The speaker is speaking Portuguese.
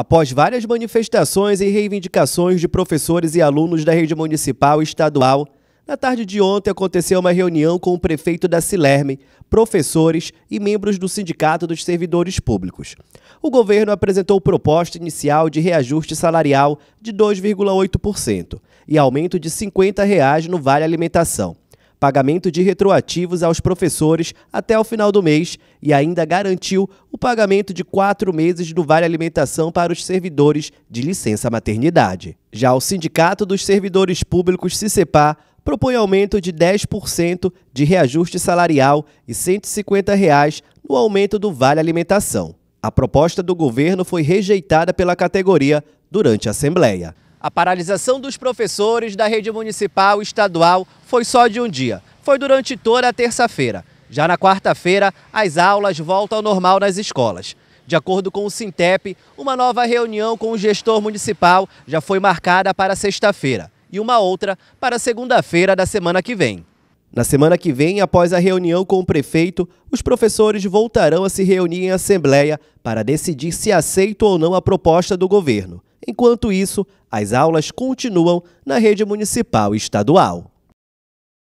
Após várias manifestações e reivindicações de professores e alunos da rede municipal e estadual, na tarde de ontem aconteceu uma reunião com o prefeito da Silerme, professores e membros do Sindicato dos Servidores Públicos. O governo apresentou proposta inicial de reajuste salarial de 2,8% e aumento de R$ 50 reais no Vale Alimentação pagamento de retroativos aos professores até o final do mês e ainda garantiu o pagamento de quatro meses do Vale Alimentação para os servidores de licença maternidade. Já o Sindicato dos Servidores Públicos, CICEPA propõe aumento de 10% de reajuste salarial e R$ 150 reais no aumento do Vale Alimentação. A proposta do governo foi rejeitada pela categoria durante a Assembleia. A paralisação dos professores da rede municipal estadual foi só de um dia. Foi durante toda a terça-feira. Já na quarta-feira, as aulas voltam ao normal nas escolas. De acordo com o Sintep, uma nova reunião com o gestor municipal já foi marcada para sexta-feira e uma outra para segunda-feira da semana que vem. Na semana que vem, após a reunião com o prefeito, os professores voltarão a se reunir em assembleia para decidir se aceitam ou não a proposta do governo. Enquanto isso, as aulas continuam na rede municipal e estadual.